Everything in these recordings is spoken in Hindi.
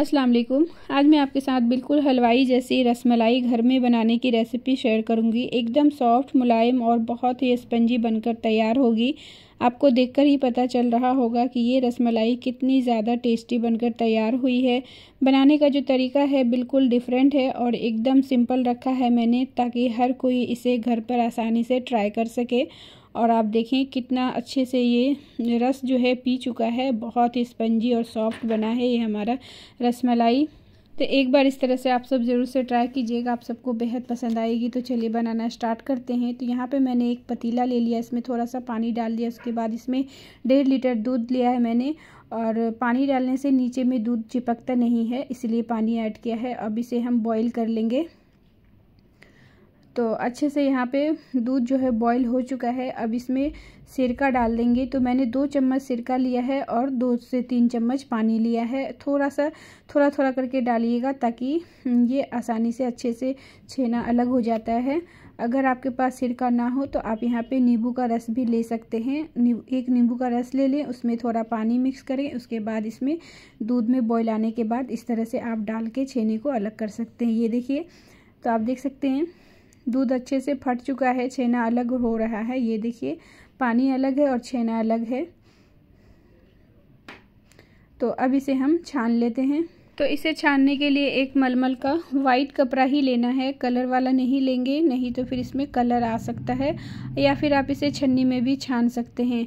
अस्सलाम वालेकुम आज मैं आपके साथ बिल्कुल हलवाई जैसी रसमलाई घर में बनाने की रेसिपी शेयर करूंगी एकदम सॉफ्ट मुलायम और बहुत ही स्पंजी बनकर तैयार होगी आपको देखकर ही पता चल रहा होगा कि ये रसमलाई कितनी ज़्यादा टेस्टी बनकर तैयार हुई है बनाने का जो तरीका है बिल्कुल डिफरेंट है और एकदम सिंपल रखा है मैंने ताकि हर कोई इसे घर पर आसानी से ट्राई कर सके और आप देखें कितना अच्छे से ये रस जो है पी चुका है बहुत ही स्पंजी और सॉफ्ट बना है ये हमारा रस मलाई तो एक बार इस तरह से आप सब ज़रूर से ट्राई कीजिएगा आप सबको बेहद पसंद आएगी तो चलिए बनाना स्टार्ट करते हैं तो यहाँ पे मैंने एक पतीला ले लिया इसमें थोड़ा सा पानी डाल दिया उसके बाद इसमें डेढ़ लीटर दूध लिया है मैंने और पानी डालने से नीचे में दूध चिपकता नहीं है इसलिए पानी ऐड किया है अब इसे हम बॉयल कर लेंगे तो अच्छे से यहाँ पे दूध जो है बॉईल हो चुका है अब इसमें सिरका डाल देंगे तो मैंने दो चम्मच सिरका लिया है और दो से तीन चम्मच पानी लिया है थोड़ा सा थोड़ा थोड़ा करके डालिएगा ताकि ये आसानी से अच्छे से छेना अलग हो जाता है अगर आपके पास सिरका ना हो तो आप यहाँ पे नींबू का रस भी ले सकते हैं एक नींबू का रस ले लें उसमें थोड़ा पानी मिक्स करें उसके बाद इसमें दूध में बॉयल आने के बाद इस तरह से आप डाल के छेने को अलग कर सकते हैं ये देखिए तो आप देख सकते हैं दूध अच्छे से फट चुका है छेना अलग हो रहा है ये देखिए पानी अलग है और छेना अलग है तो अब इसे हम छान लेते हैं तो इसे छानने के लिए एक मलमल का वाइट कपड़ा ही लेना है कलर वाला नहीं लेंगे नहीं तो फिर इसमें कलर आ सकता है या फिर आप इसे छन्नी में भी छान सकते हैं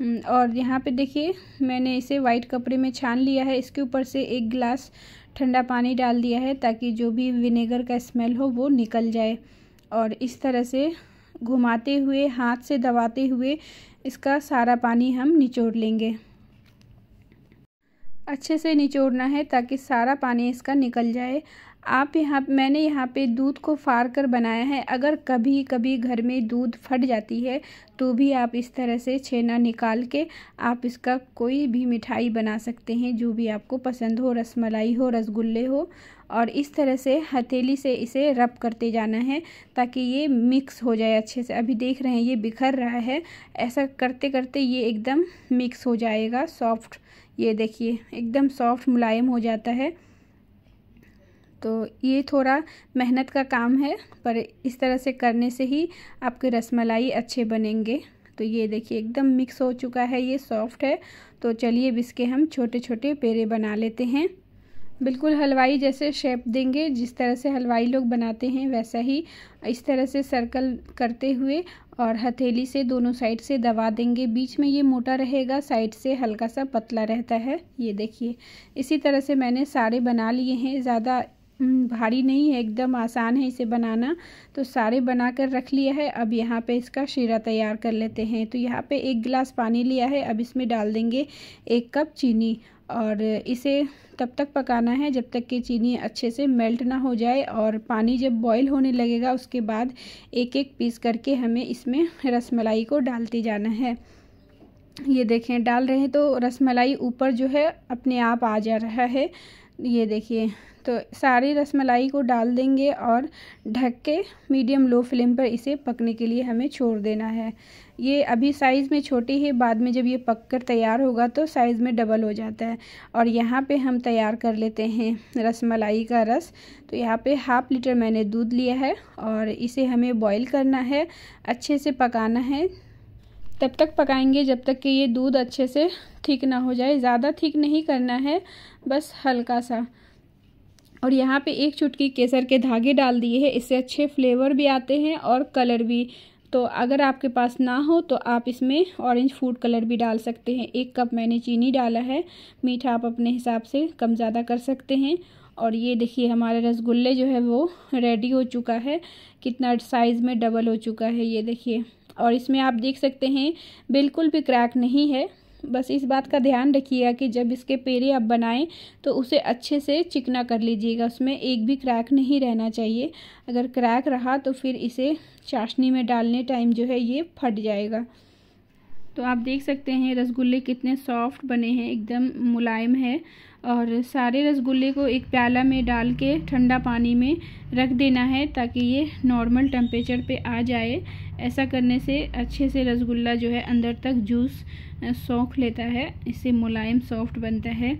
हम्म, और यहाँ पे देखिए मैंने इसे वाइट कपड़े में छान लिया है इसके ऊपर से एक गिलास ठंडा पानी डाल दिया है ताकि जो भी विनेगर का स्मेल हो वो निकल जाए और इस तरह से घुमाते हुए हाथ से दबाते हुए इसका सारा पानी हम निचोड़ लेंगे अच्छे से निचोड़ना है ताकि सारा पानी इसका निकल जाए आप यहाँ मैंने यहाँ पे दूध को फाड़ कर बनाया है अगर कभी कभी घर में दूध फट जाती है तो भी आप इस तरह से छेना निकाल के आप इसका कोई भी मिठाई बना सकते हैं जो भी आपको पसंद हो रसमलाई हो रसगुल्ले हो और इस तरह से हथेली से इसे रब करते जाना है ताकि ये मिक्स हो जाए अच्छे से अभी देख रहे हैं ये बिखर रहा है ऐसा करते करते ये एकदम मिक्स हो जाएगा सॉफ्ट ये देखिए एकदम सॉफ्ट मुलायम हो जाता है तो ये थोड़ा मेहनत का काम है पर इस तरह से करने से ही आपके रसमलाई अच्छे बनेंगे तो ये देखिए एकदम मिक्स हो चुका है ये सॉफ्ट है तो चलिए अब इसके हम छोटे छोटे पेड़े बना लेते हैं बिल्कुल हलवाई जैसे शेप देंगे जिस तरह से हलवाई लोग बनाते हैं वैसा ही इस तरह से सर्कल करते हुए और हथेली से दोनों साइड से दबा देंगे बीच में ये मोटा रहेगा साइड से हल्का सा पतला रहता है ये देखिए इसी तरह से मैंने सारे बना लिए हैं ज़्यादा भारी नहीं है एकदम आसान है इसे बनाना तो सारे बना कर रख लिया है अब यहाँ पे इसका शीरा तैयार कर लेते हैं तो यहाँ पे एक गिलास पानी लिया है अब इसमें डाल देंगे एक कप चीनी और इसे तब तक पकाना है जब तक कि चीनी अच्छे से मेल्ट ना हो जाए और पानी जब बॉईल होने लगेगा उसके बाद एक एक पीस करके हमें इसमें रसमलाई को डालते जाना है ये देखें डाल रहे हैं तो रसमलाई ऊपर जो है अपने आप आ जा रहा है ये देखिए तो सारी रसमलाई को डाल देंगे और ढक के मीडियम लो फ्लेम पर इसे पकने के लिए हमें छोड़ देना है ये अभी साइज़ में छोटी है बाद में जब ये पक कर तैयार होगा तो साइज़ में डबल हो जाता है और यहाँ पे हम तैयार कर लेते हैं रस मलाई का रस तो यहाँ पे हाफ़ लीटर मैंने दूध लिया है और इसे हमें बॉईल करना है अच्छे से पकाना है तब तक पकाएंगे जब तक कि ये दूध अच्छे से ठीक ना हो जाए ज़्यादा ठीक नहीं करना है बस हल्का सा और यहाँ पे एक चुटकी केसर के धागे डाल दिए हैं इससे अच्छे फ्लेवर भी आते हैं और कलर भी तो अगर आपके पास ना हो तो आप इसमें ऑरेंज फूड कलर भी डाल सकते हैं एक कप मैंने चीनी डाला है मीठा आप अपने हिसाब से कम ज़्यादा कर सकते हैं और ये देखिए हमारे रसगुल्ले जो है वो रेडी हो चुका है कितना साइज़ में डबल हो चुका है ये देखिए और इसमें आप देख सकते हैं बिल्कुल भी क्रैक नहीं है बस इस बात का ध्यान रखिएगा कि जब इसके पेड़े आप बनाएं तो उसे अच्छे से चिकना कर लीजिएगा उसमें एक भी क्रैक नहीं रहना चाहिए अगर क्रैक रहा तो फिर इसे चाशनी में डालने टाइम जो है ये फट जाएगा तो आप देख सकते हैं रसगुल्ले कितने सॉफ्ट बने हैं एकदम मुलायम है और सारे रसगुल्ले को एक प्याला में डाल के ठंडा पानी में रख देना है ताकि ये नॉर्मल टेम्परेचर पे आ जाए ऐसा करने से अच्छे से रसगुल्ला जो है अंदर तक जूस सोख लेता है इससे मुलायम सॉफ्ट बनता है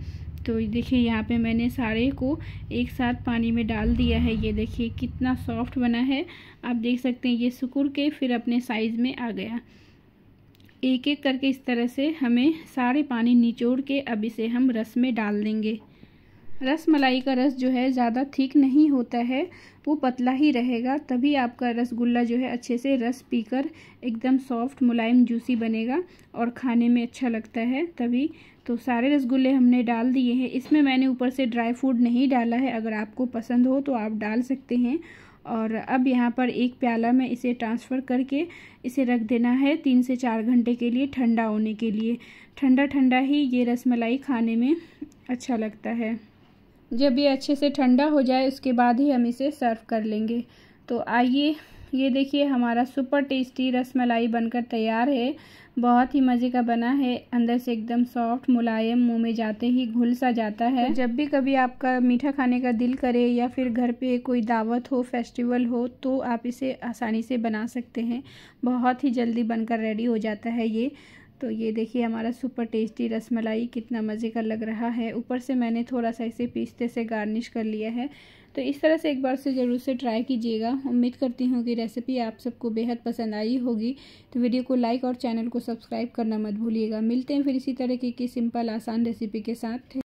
तो देखिए यहाँ पे मैंने सारे को एक साथ पानी में डाल दिया है ये देखिए कितना सॉफ्ट बना है आप देख सकते हैं ये सुकुर के फिर अपने साइज़ में आ गया एक एक करके इस तरह से हमें सारे पानी निचोड़ के अब इसे हम रस में डाल देंगे रस मलाई का रस जो है ज़्यादा ठीक नहीं होता है वो पतला ही रहेगा तभी आपका रसगुल्ला जो है अच्छे से रस पीकर एकदम सॉफ्ट मुलायम जूसी बनेगा और खाने में अच्छा लगता है तभी तो सारे रसगुल्ले हमने डाल दिए हैं इसमें मैंने ऊपर से ड्राई फ्रूट नहीं डाला है अगर आपको पसंद हो तो आप डाल सकते हैं और अब यहाँ पर एक प्याला में इसे ट्रांसफ़र करके इसे रख देना है तीन से चार घंटे के लिए ठंडा होने के लिए ठंडा ठंडा ही ये रसमलाई खाने में अच्छा लगता है जब ये अच्छे से ठंडा हो जाए उसके बाद ही हम इसे सर्व कर लेंगे तो आइए ये देखिए हमारा सुपर टेस्टी रसमलाई बनकर तैयार है बहुत ही मज़े का बना है अंदर से एकदम सॉफ्ट मुलायम मुंह में जाते ही घुल सा जाता है तो जब भी कभी आपका मीठा खाने का दिल करे या फिर घर पे कोई दावत हो फेस्टिवल हो तो आप इसे आसानी से बना सकते हैं बहुत ही जल्दी बनकर रेडी हो जाता है ये तो ये देखिए हमारा सुपर टेस्टी रसमलाई कितना मज़े का लग रहा है ऊपर से मैंने थोड़ा सा इसे पीसते से गार्निश कर लिया है तो इस तरह से एक बार से ज़रूर से ट्राई कीजिएगा उम्मीद करती हूँ कि रेसिपी आप सबको बेहद पसंद आई होगी तो वीडियो को लाइक और चैनल को सब्सक्राइब करना मत भूलिएगा मिलते हैं फिर इसी तरह की सिंपल आसान रेसिपी के साथ